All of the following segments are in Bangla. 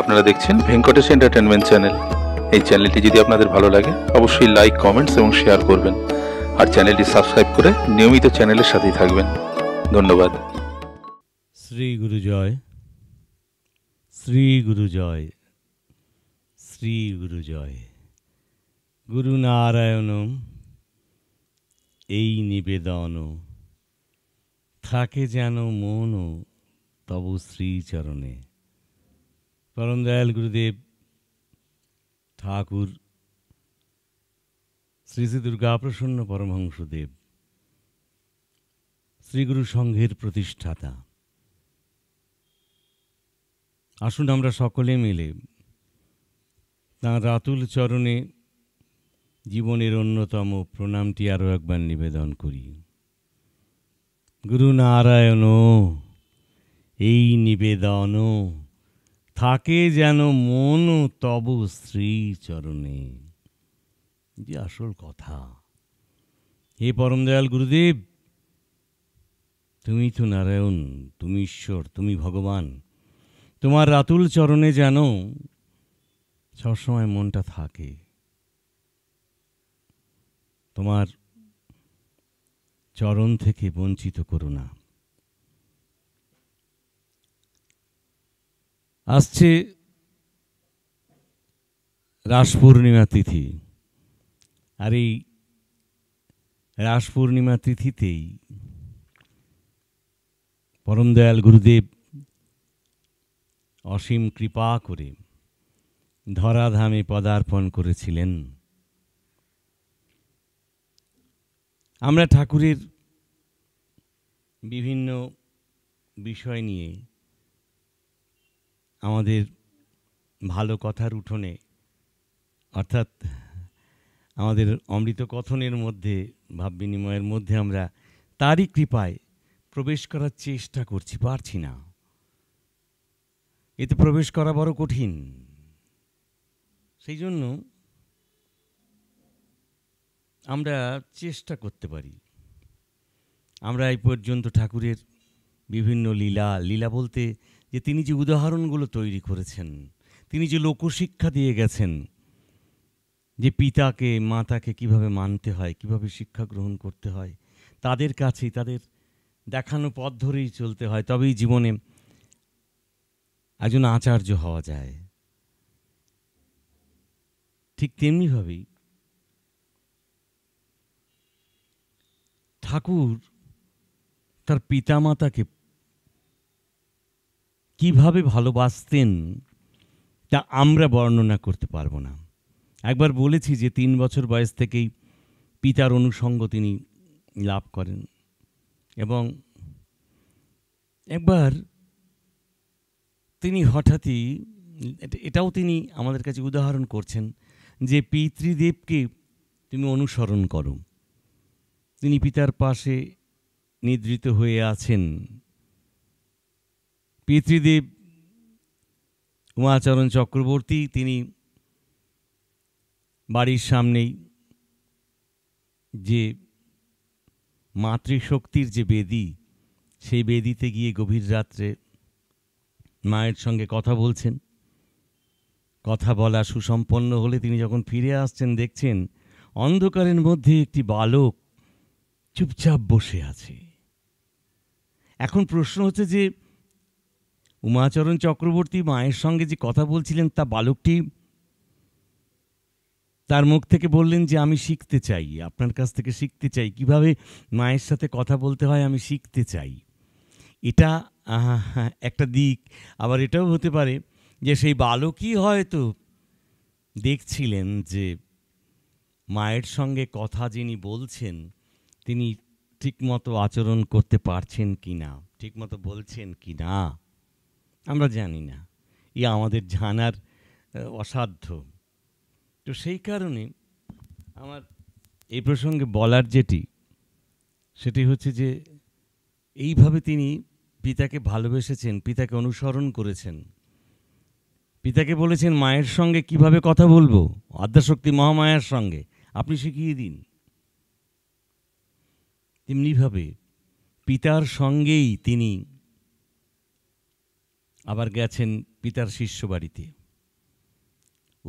আপনারা দেখছেন ভেঙ্কটেশ এন্টারটেনমেন্ট চ্যানেল এই চ্যানেলটি যদি আপনাদের ভালো লাগে অবশ্যই লাইক কমেন্টস এবং শেয়ার করবেন আর চ্যানেলটি সাবস্ক্রাইব করে নিয়মিত চ্যানেলের সাথেই থাকবেন ধন্যবাদ শ্রী গুরু জয় শ্রী গুরু জয় শ্রী গুরু জয় গুরু নারায়ণ এই নিবেদন থাকে যেন মনও তব শ্রীচরণে করমদয়াল গুরুদেব ঠাকুর শ্রী শ্রী প্রসন্ন পরমহংসদেব শ্রীগুরু সংঘের প্রতিষ্ঠাতা আসুন আমরা সকলে মিলে তাঁর রাতুল চরণে জীবনের অন্যতম প্রণামটি আরও একবার নিবেদন করি গুরু নারায়ণ এই নিবেদন থাকে যেন মন তব শ্রী চরণে যে আসল কথা হে পরমদয়াল গুরুদেব তুমি তো নারায়ণ তুমি ঈশ্বর তুমি ভগবান তোমার রাতুল চরণে যেন সবসময় মনটা থাকে তোমার চরণ থেকে বঞ্চিত করো না আসছে রাস পূর্ণিমা তিথি আর এই রাস পূর্ণিমা তিথিতেই পরমদয়াল গুরুদেব অসীম কৃপা করে ধরাধামে পদার্পণ করেছিলেন আমরা ঠাকুরের বিভিন্ন বিষয় নিয়ে আমাদের ভালো কথার উঠোনে অর্থাৎ আমাদের অমৃত কথনের মধ্যে ভাব বিনিময়ের মধ্যে আমরা তারই কৃপায় প্রবেশ করার চেষ্টা করছি পারছি না এতে প্রবেশ করা বড় কঠিন সেই জন্য আমরা চেষ্টা করতে পারি আমরা এই পর্যন্ত ঠাকুরের বিভিন্ন লীলা লীলা বলতে যে তিনি যে উদাহরণগুলো তৈরি করেছেন তিনি যে লোকশিক্ষা দিয়ে গেছেন যে পিতাকে মাতাকে কিভাবে মানতে হয় কিভাবে শিক্ষা গ্রহণ করতে হয় তাদের কাছেই তাদের দেখানো পথ ধরেই চলতে হয় তবেই জীবনে একজন আচার্য হওয়া যায় ঠিক তেমনিভাবেই ঠাকুর তার পিতামাতাকে কিভাবে ভালোবাসতেন তা আমরা বর্ণনা করতে পারবো না একবার বলেছি যে তিন বছর বয়স থেকেই পিতার অনুষঙ্গ তিনি লাভ করেন এবং একবার তিনি হঠাৎই এটাও তিনি আমাদের কাছে উদাহরণ করছেন যে পিতৃদেবকে তুমি অনুসরণ করো তিনি পিতার পাশে নিদ্রিত হয়ে আছেন পিতৃদেব উমাচরণ চক্রবর্তী তিনি বাড়ির সামনেই যে মাতৃশক্তির যে বেদি সেই বেদিতে গিয়ে গভীর রাত্রে মায়ের সঙ্গে কথা বলছেন কথা বলা সুসম্পন্ন হলে তিনি যখন ফিরে আসছেন দেখছেন অন্ধকারের মধ্যে একটি বালক চুপচাপ বসে আছে এখন প্রশ্ন হচ্ছে যে উমাচরণ চক্রবর্তী মায়ের সঙ্গে যে কথা বলছিলেন তা বালকটি তার মুখ থেকে বললেন যে আমি শিখতে চাই আপনার কাছ থেকে শিখতে চাই কিভাবে মায়ের সাথে কথা বলতে হয় আমি শিখতে চাই এটা একটা দিক আবার এটাও হতে পারে যে সেই বালকই হয়তো দেখছিলেন যে মায়ের সঙ্গে কথা যিনি বলছেন তিনি ঠিকমতো আচরণ করতে পারছেন কি না ঠিকমতো বলছেন কি না আমরা জানি না ই আমাদের জানার অসাধ্য তো সেই কারণে আমার এই প্রসঙ্গে বলার যেটি সেটি হচ্ছে যে এইভাবে তিনি পিতাকে ভালোবেসেছেন পিতাকে অনুসরণ করেছেন পিতাকে বলেছেন মায়ের সঙ্গে কিভাবে কথা বলবো আদ্যাশক্তি মহামায়ার সঙ্গে আপনি শিখিয়ে দিন তেমনিভাবে পিতার সঙ্গেই তিনি আবার গেছেন পিতার শিষ্য বাড়িতে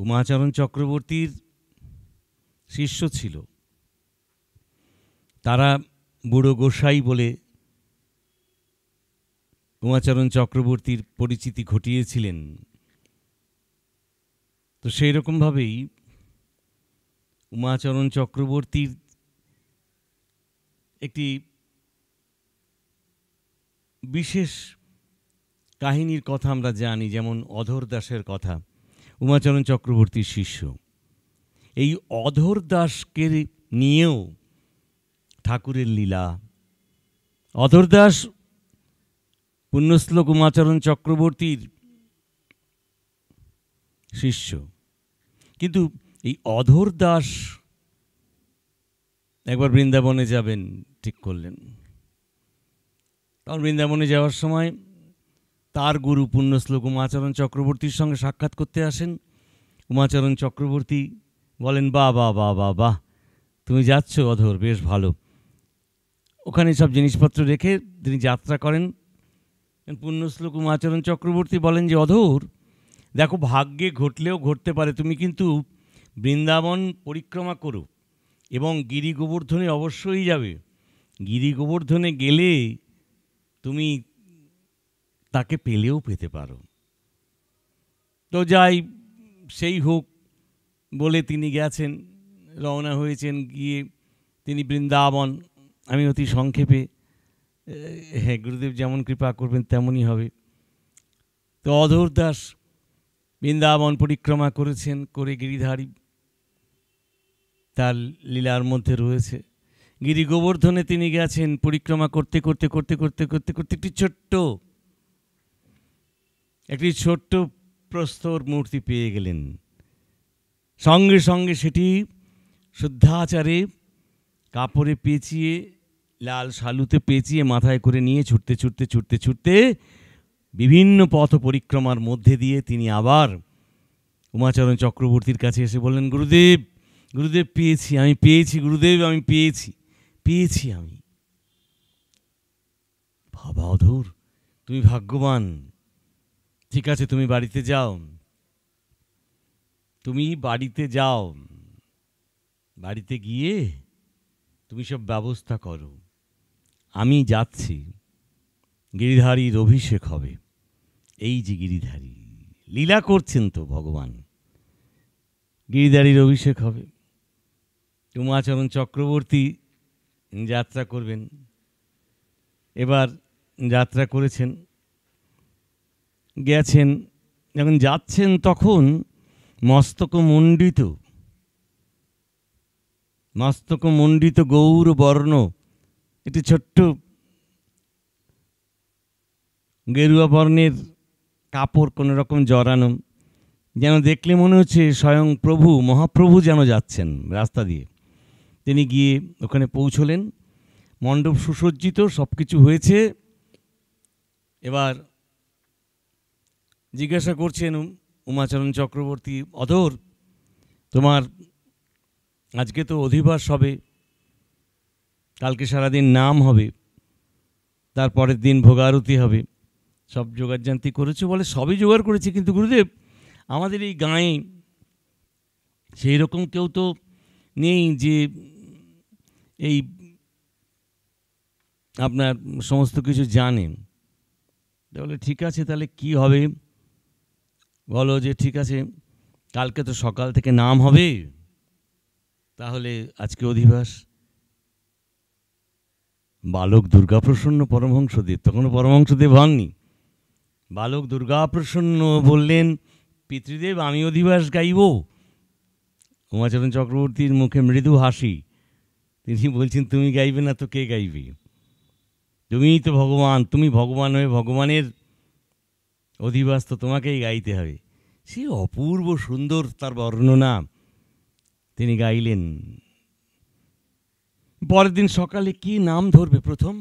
উমাচরণ চক্রবর্তীর শিষ্য ছিল তারা বুড়ো গোসাই বলে উমাচরণ চক্রবর্তীর পরিচিতি ঘটিয়েছিলেন তো সেই রকমভাবেই উমাচরণ চক্রবর্তীর একটি বিশেষ কাহিনীর কথা আমরা জানি যেমন অধর দাসের কথা উমাচরণ চক্রবর্তীর শিষ্য এই অধর দাসকে নিয়েও ঠাকুরের লীলা অধর দাস পুণ্যশ্লোক উমাচরণ চক্রবর্তীর শিষ্য কিন্তু এই অধর দাস একবার বৃন্দাবনে যাবেন ঠিক করলেন কারণ বৃন্দাবনে যাওয়ার সময় তার গুরু পুণ্যশ্লোক উমাচরণ চক্রবর্তীর সঙ্গে সাক্ষাৎ করতে আসেন উমাচরণ চক্রবর্তী বলেন বা বা বা বা বা তুমি যাচ্ছ অধর বেশ ভালো ওখানে সব জিনিসপত্র রেখে তিনি যাত্রা করেন পুণ্যশ্লোক উমাচরণ চক্রবর্তী বলেন যে অধর দেখো ভাগ্যে ঘটলেও ঘটতে পারে তুমি কিন্তু বৃন্দাবন পরিক্রমা করো এবং গিরি গোবর্ধনে অবশ্যই যাবে গিরি গোবর্ধনে গেলে তুমি তাকে পেলেও পেতে পারো তো যাই সেই হোক বলে তিনি গেছেন রওনা হয়েছেন গিয়ে তিনি বৃন্দাবন আমি অতি সংক্ষেপে হ্যাঁ গুরুদেব যেমন কৃপা করবেন তেমনই হবে তো অধর দাস বৃন্দাবন পরিক্রমা করেছেন করে গিরিধারী তার লীলার মধ্যে রয়েছে গিরি গোবর্ধনে তিনি গেছেন পরিক্রমা করতে করতে করতে করতে করতে করতে একটি ছোট্ট একটি ছোট্ট প্রস্তর মূর্তি পেয়ে গেলেন সঙ্গে সঙ্গে সেটি শুদ্ধাচারে কাপড়ে পেঁচিয়ে লাল সালুতে পেঁচিয়ে মাথায় করে নিয়ে ছুটতে ছুটতে ছুটতে ছুটতে বিভিন্ন পথ পরিক্রমার মধ্যে দিয়ে তিনি আবার উমাচরণ চক্রবর্তীর কাছে এসে বললেন গুরুদেব গুরুদেব পেয়েছি আমি পেয়েছি গুরুদেব আমি পেয়েছি পেয়েছি আমি বাবা অধুর তুমি ভাগ্যবান ঠিক আছে তুমি বাড়িতে যাও তুমি বাড়িতে যাও বাড়িতে গিয়ে তুমি সব ব্যবস্থা করো আমি যাচ্ছি গিরিধারীর অভিষেক হবে এই যে গিরিধারী লীলা করছেন তো ভগবান গিরিধারীর অভিষেক হবে তুমাচরণ চক্রবর্তী যাত্রা করবেন এবার যাত্রা করেছেন গেছেন যখন যাচ্ছেন তখন মস্তকমণ্ডিত মস্তকমণ্ডিত গৌরবর্ণ একটি ছোট্ট গেরুয়া বর্ণের কাপড় কোনো রকম জড়ানো যেন দেখলে মনে হচ্ছে স্বয়ং প্রভু মহাপ্রভু যেন যাচ্ছেন রাস্তা দিয়ে তিনি গিয়ে ওখানে পৌঁছলেন মণ্ডপ সুসজ্জিত সব কিছু হয়েছে এবার জিজ্ঞাসা করছেন উমাচরণ চক্রবর্তী অধর তোমার আজকে তো অধিবাস হবে কালকে সারাদিন নাম হবে তারপরের দিন ভোগারতি হবে সব জোগাড়জান্তি করেছো বলে সবই জোগাড় করেছি কিন্তু গুরুদেব আমাদের এই গাঁয়ে সেই রকম কেউ তো নেই যে এই আপনার সমস্ত কিছু জানেন তাহলে ঠিক আছে তাহলে কি হবে বলো যে ঠিক আছে কালকে তো সকাল থেকে নাম হবে তাহলে আজকে অধিবাস বালক দুর্গাপ্রসন্ন পরমহংস তখন তখনও দেব হননি বালক দুর্গাপ্রসন্ন বললেন পিতৃদেব আমি অধিবাস গাইব উমাচরণ চক্রবর্তীর মুখে মৃদু হাসি তিনি বলছেন তুমি গাইবে না তো কে গাইবে তুমিই তো ভগবান তুমি ভগবান হয়ে ভগবানের অধিবাস তো তোমাকেই গাইতে হবে সে অপূর্ব সুন্দর তার বর্ণনা তিনি গাইলেন পরের দিন সকালে কি নাম ধরবে প্রথম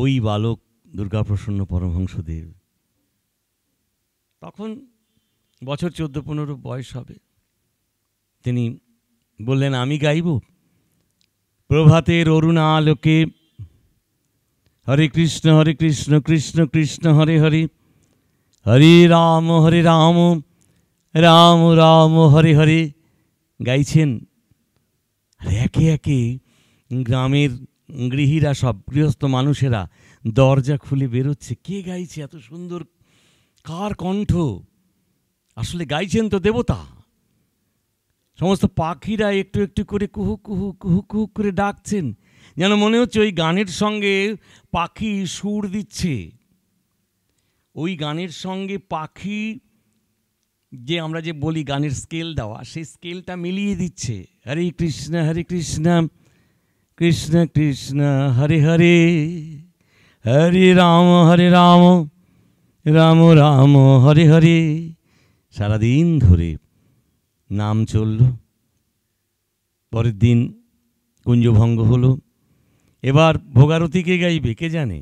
ওই বালক দুর্গাপ্রসন্ন পরমহংসদেব তখন বছর চোদ্দ পনেরো বয়স হবে তিনি বললেন আমি গাইব প্রভাতের অরুণা আলোকে হরে কৃষ্ণ হরে কৃষ্ণ কৃষ্ণ কৃষ্ণ হরে হরে হরে রাম হরে রাম রাম রাম হরে হরে গাইছেন আর একে একে গ্রামের গৃহীরা সব গৃহস্থ মানুষেরা দরজা খুলে বেরোচ্ছে কে গাইছে এত সুন্দর কার কণ্ঠ আসলে গাইছেন তো দেবতা সমস্ত পাখিরা একটু একটু করে কুহু কুহু কুহু কুহু করে ডাকছেন যেন মনে হচ্ছে ওই গানের সঙ্গে পাখি সুর দিচ্ছে ওই গানের সঙ্গে পাখি যে আমরা যে বলি গানের স্কেল দেওয়া সেই স্কেলটা মিলিয়ে দিচ্ছে হরে কৃষ্ণ হরে কৃষ্ণ কৃষ্ণ কৃষ্ণ হরে হরে হরে রাম হরে রাম রাম রাম হরে হরে সারাদিন ধরে নাম চলল পরের দিন কুঞ্জভঙ্গ হলো এবার ভোগারতি কে গাইবে কে জানে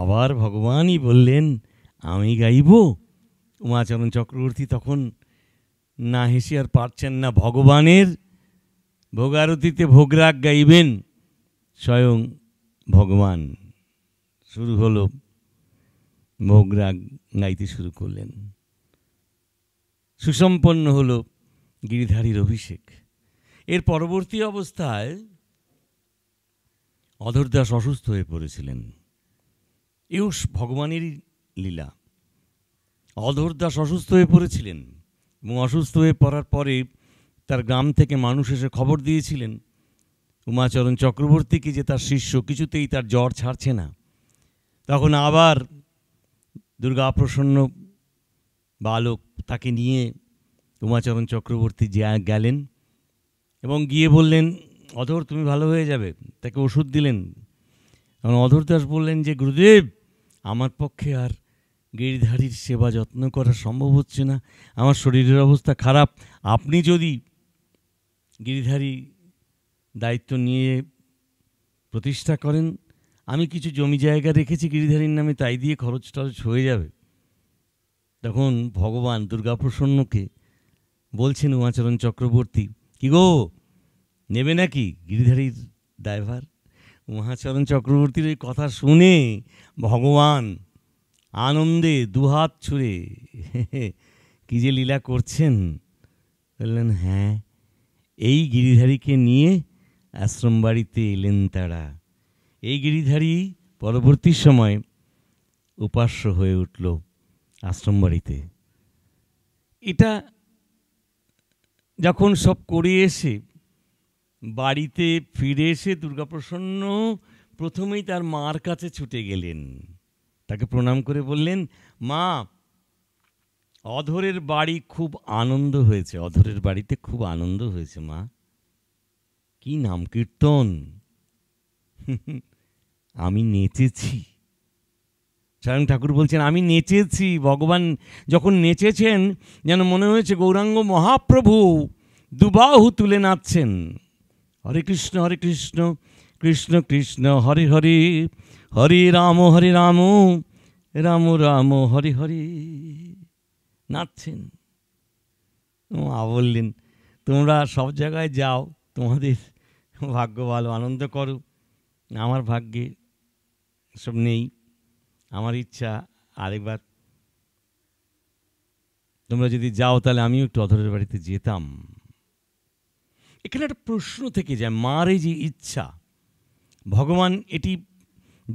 আবার ভগবানই বললেন আমি গাইব উমাচরণ চক্রবর্তী তখন না হেসে আর পারছেন না ভগবানের ভোগারতিতে ভোগরাগ গাইবেন স্বয়ং ভগবান শুরু হলো ভোগরাগ গাইতে শুরু করলেন সুসম্পন্ন হল গিরিধারীর অভিষেক এর পরবর্তী অবস্থায় অধর দাস অসুস্থ হয়ে পড়েছিলেন ইউস ভগবানেরই লীলা অধর দাস অসুস্থ হয়ে পড়েছিলেন এবং অসুস্থ হয়ে পড়ার পরে তার গ্রাম থেকে মানুষ এসে খবর দিয়েছিলেন উমাচরণ চক্রবর্তীকে যে তার শিষ্য কিছুতেই তার জ্বর ছাড়ছে না তখন আবার দুর্গাপ্রসন্ন বালক তাকে নিয়ে উমাচরণ চক্রবর্তী যা গেলেন এবং গিয়ে বললেন অধর তুমি ভালো হয়ে যাবে তাকে ওষুধ দিলেন কারণ অধর দাস বললেন যে গুরুদেব আমার পক্ষে আর গিরিধারীর সেবা যত্ন করা সম্ভব হচ্ছে না আমার শরীরের অবস্থা খারাপ আপনি যদি গিরিধারী দায়িত্ব নিয়ে প্রতিষ্ঠা করেন আমি কিছু জমি জায়গা রেখেছি গিরিধারীর নামে তাই দিয়ে খরচ টরচ হয়ে যাবে তখন ভগবান দুর্গাপ্রসন্নকে বলছেন উমাচরণ চক্রবর্তী কি গো নেবে নাকি গিরিধারীর ড্রাইভার মহাচরণ চক্রবর্তীর এই কথা শুনে ভগবান আনন্দে দুহাত ছুঁড়ে কী যে লীলা করছেন বললেন হ্যাঁ এই গিরিধারীকে নিয়ে আশ্রম বাড়িতে এলেন তারা এই গিরিধারী পরবর্তী সময় উপাস্য হয়ে উঠল আশ্রম বাড়িতে এটা যখন সব করে এসে বাড়িতে ফিরে এসে দুর্গাপ্রসন্ন প্রথমেই তার মার কাছে ছুটে গেলেন তাকে প্রণাম করে বললেন মা অধরের বাড়ি খুব আনন্দ হয়েছে অধরের বাড়িতে খুব আনন্দ হয়েছে মা কি নাম কীর্তন আমি নেচেছি স্বয়ং ঠাকুর বলছেন আমি নেচেছি ভগবান যখন নেচেছেন যেন মনে হয়েছে গৌরাঙ্গ মহাপ্রভু দুবাহু তুলে নাচছেন হরে কৃষ্ণ হরে কৃষ্ণ কৃষ্ণ কৃষ্ণ হরে হরে হরে রাম হরে রাম রাম রাম হরে হরে নাচছেন মা বললেন তোমরা সব জায়গায় যাও তোমাদের ভাগ্য ভালো আনন্দ করো আমার ভাগ্যে সব নেই আমার ইচ্ছা আরেকবার তোমরা যদি যাও তাহলে আমিও একটু অধরের বাড়িতে যেতাম এখানে একটা প্রশ্ন থেকে যায় মার এই যে ইচ্ছা ভগবান এটি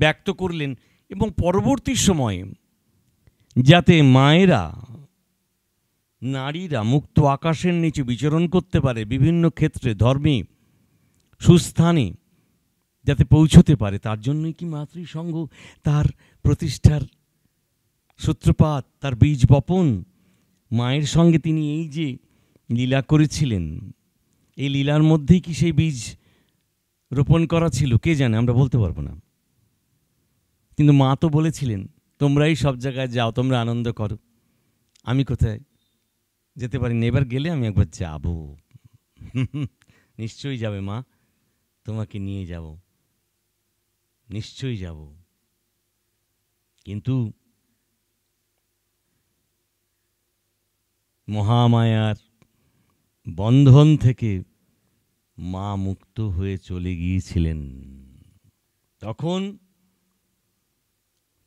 ব্যক্ত করলেন এবং পরবর্তী সময়ে যাতে মায়েরা নারীরা মুক্ত আকাশের নিচে বিচরণ করতে পারে বিভিন্ন ক্ষেত্রে ধর্মে সুস্থানে যাতে পৌঁছতে পারে তার জন্যই কি মাতৃসংঘ তার প্রতিষ্ঠার সূত্রপাত তার বীজ বপন মায়ের সঙ্গে তিনি এই যে লীলা করেছিলেন এই লীলার মধ্যেই কি সেই বীজ রোপণ করা ছিল কে জানে আমরা বলতে পারবো না কিন্তু মা তো বলেছিলেন তোমরাই সব জায়গায় যাও তোমরা আনন্দ করো আমি কোথায় যেতে পারি এবার গেলে আমি একবার যাব নিশ্চয়ই যাবে মা তোমাকে নিয়ে যাব নিশ্চয়ই যাব কিন্তু মহামায়ার বন্ধন থেকে মা মুক্ত হয়ে চলে গিয়েছিলেন তখন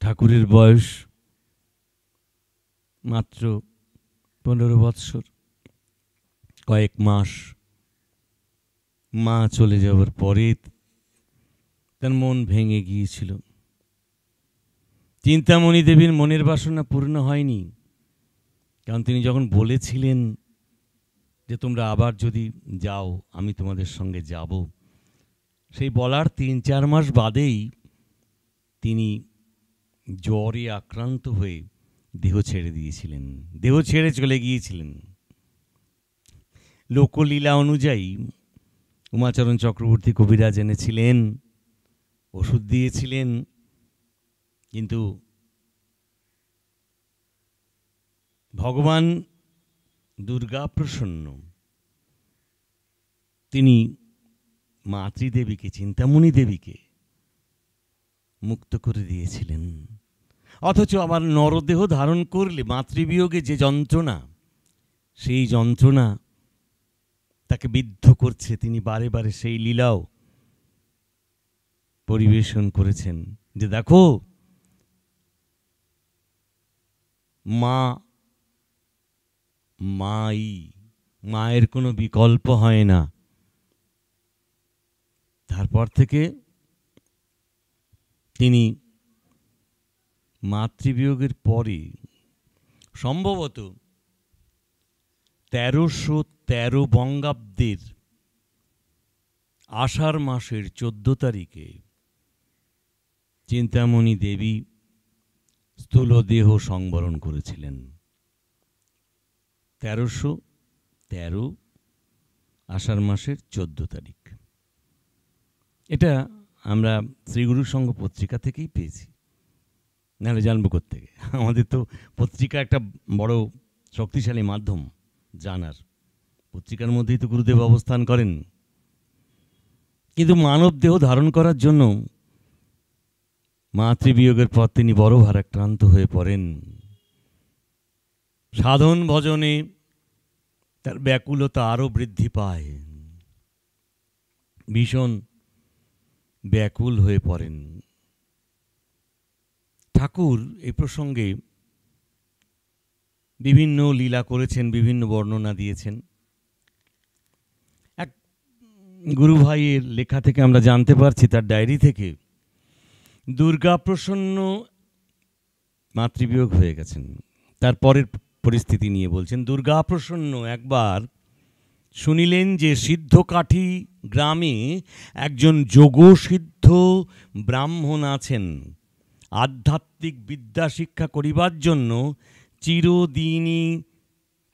ঠাকুরের বয়স মাত্র পনেরো বৎসর কয়েক মাস মা চলে যাওয়ার পরে তার মন ভেঙে গিয়েছিল চিন্তামণি দেবীর মনের বাসনা পূর্ণ হয়নি কারণ তিনি যখন বলেছিলেন যে তোমরা আবার যদি যাও আমি তোমাদের সঙ্গে যাব সেই বলার তিন চার মাস বাদেই তিনি জ্বরে আক্রান্ত হয়ে দেহ ছেড়ে দিয়েছিলেন দেহ ছেড়ে চলে গিয়েছিলেন লোকলীলা অনুযায়ী উমাচরণ চক্রবর্তী কবিরাজ এনেছিলেন ওষুধ দিয়েছিলেন কিন্তু ভগবান দুর্গা প্রসন্ন তিনি মাতৃদেবীকে চিন্তামণি দেবীকে মুক্ত করে দিয়েছিলেন অথচ আবার নরদেহ ধারণ করলে মাতৃবিয়োগে যে যন্ত্রণা সেই যন্ত্রণা তাকে বিদ্ধ করছে তিনি বারে বারে সেই লীলাও পরিবেশন করেছেন যে দেখো মা মাই মায়ের কোনো বিকল্প হয় না তারপর থেকে তিনি মাতৃবিয়োগের পরে সম্ভবত তেরোশো তেরো বঙ্গাব্দের আষাঢ় মাসের চোদ্দ তারিখে চিন্তামণি দেবী স্থূলদেহ সংবরণ করেছিলেন তেরোশো তেরো আষাঢ় মাসের চোদ্দ তারিখ এটা আমরা শ্রীগুরু সংঘ পত্রিকা থেকেই পেয়েছি নাহলে জানবো থেকে আমাদের তো পত্রিকা একটা বড় শক্তিশালী মাধ্যম জানার পত্রিকার মধ্যেই তো গুরুদেব অবস্থান করেন কিন্তু মানব দেহ ধারণ করার জন্য মাতৃবিয়োগের পর তিনি বড় ভারাক্রান্ত হয়ে পড়েন সাধন ভজনে তার ব্যাকুলতা আরও বৃদ্ধি পায় ভীষণ ব্যাকুল হয়ে পড়েন ঠাকুর এই প্রসঙ্গে বিভিন্ন লীলা করেছেন বিভিন্ন বর্ণনা দিয়েছেন এক গুরু ভাইয়ের লেখা থেকে আমরা জানতে পারছি তার ডায়েরি থেকে দুর্গা প্রসন্ন মাতৃবিয়োগ হয়ে গেছেন তারপরের পরিস্থিতি নিয়ে বলছেন দুর্গা প্রসন্ন একবার শুনিলেন যে সিদ্ধকাঠি গ্রামে একজন যোগসিদ্ধ ব্রাহ্মণ আছেন আধ্যাত্মিক বিদ্যা শিক্ষা করিবার জন্য চিরদিনই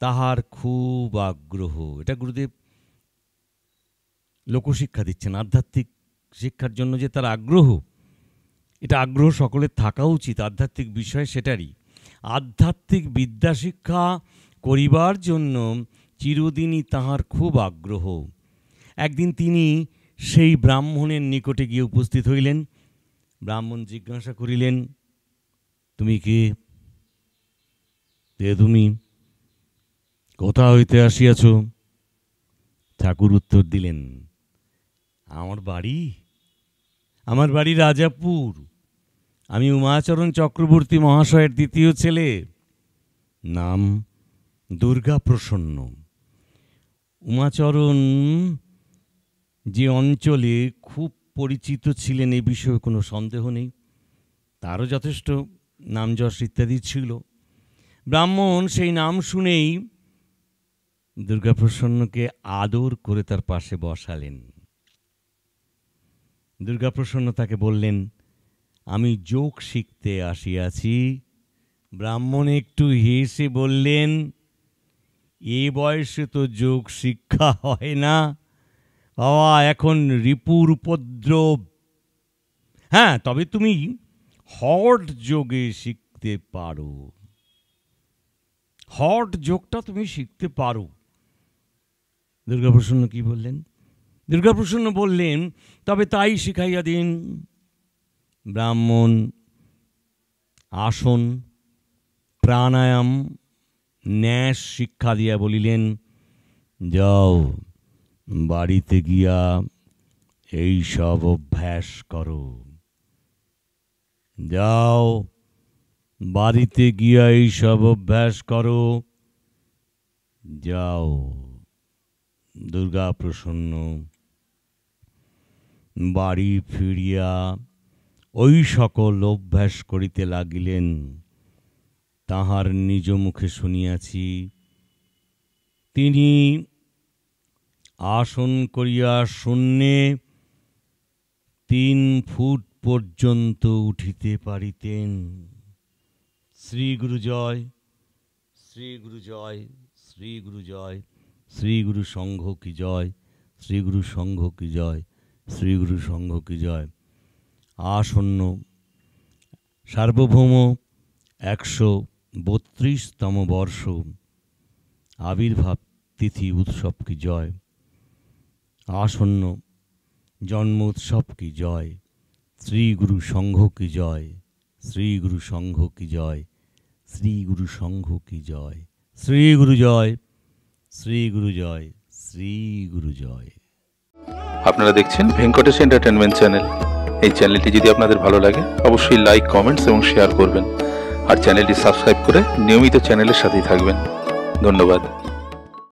তাহার খুব আগ্রহ এটা গুরুদেব লোকশিক্ষা দিচ্ছেন আধ্যাত্মিক শিক্ষার জন্য যে তার আগ্রহ এটা আগ্রহ সকলের থাকা উচিত আধ্যাত্মিক বিষয় সেটারই আধ্যাত্মিক বিদ্যা শিক্ষা করিবার জন্য চিরদিনই তাহার খুব আগ্রহ একদিন তিনি সেই ব্রাহ্মণের নিকটে গিয়ে উপস্থিত হইলেন ব্রাহ্মণ জিজ্ঞাসা করিলেন তুমি কে তে তুমি কোথা হইতে আসিয়াছ ঠাকুর উত্তর দিলেন আমার বাড়ি আমার বাড়ি রাজাপুর আমি উমাচরণ চক্রবর্তী মহাশয়ের দ্বিতীয় ছেলে নাম দুর্গা প্রসন্ন উমাচরণ যে অঞ্চলে খুব পরিচিত ছিলেন এ বিষয়ে কোনো সন্দেহ নেই তারও যথেষ্ট নাম যশ ইত্যাদি ছিল ব্রাহ্মণ সেই নাম শুনেই দুর্গাপ্রসন্নকে আদর করে তার পাশে বসালেন দুর্গাপ্রসন্ন তাকে বললেন আমি যোগ শিখতে আসিয়াছি ব্রাহ্মণ একটু হেসে বললেন এ বয়সে তো যোগ শিক্ষা হয় না বাবা এখন রিপুর উপদ্রব হ্যাঁ তবে তুমি হট যোগে শিখতে পারো হট যোগটা তুমি শিখতে পারো দুর্গাপ্রসন্ন কি বললেন দুর্গাপ্রসন্ন বললেন তবে তাই শিখাইয়া দিন ব্রাহ্মণ আসন প্রাণায়াম ন্যাস শিক্ষা দিয়া বলিলেন যাও বাড়িতে গিয়া এই সব অভ্যাস করো যাও বাড়িতে গিয়া এই সব অভ্যাস করো যাও দুর্গা প্রসন্ন বাড়ি ফিরিয়া ওই সকল অভ্যাস করিতে লাগিলেন তাহার নিজ মুখে শুনিয়াছি তিনি আসন করিয়া শূন্যে তিন ফুট পর্যন্ত উঠিতে পারিতেন শ্রী গুরুজয় শ্রী গুরুজয় শ্রী গুরুজয় শ্রী গুরু সংঘ কি জয় শ্রী গুরু সংঘ কি জয় শ্রী গুরু সংঘ কি জয় আসন্ন সার্বভৌম একশো বত্রিশতম বর্ষ আবির্ভাব তিথি উৎসব কি জয় আসন্ন জন্ম উৎসব কি জয় শ্রী গুরু সংঘ কি জয় শ্রী গুরু সংঘ কি জয় শ্রী গুরু সংঘ কি জয় শ্রী গুরু জয় শ্রী গুরু জয় শ্রী গুরু জয় আপনারা দেখছেন ভেঙ্কটেশ এন্টারটেনমেন্ট চ্যানেল এই চ্যানেলটি যদি আপনাদের ভালো লাগে অবশ্যই লাইক কমেন্টস এবং শেয়ার করবেন আর চ্যানেলটি সাবস্ক্রাইব করে নিয়মিত চ্যানেলের সাথেই থাকবেন ধন্যবাদ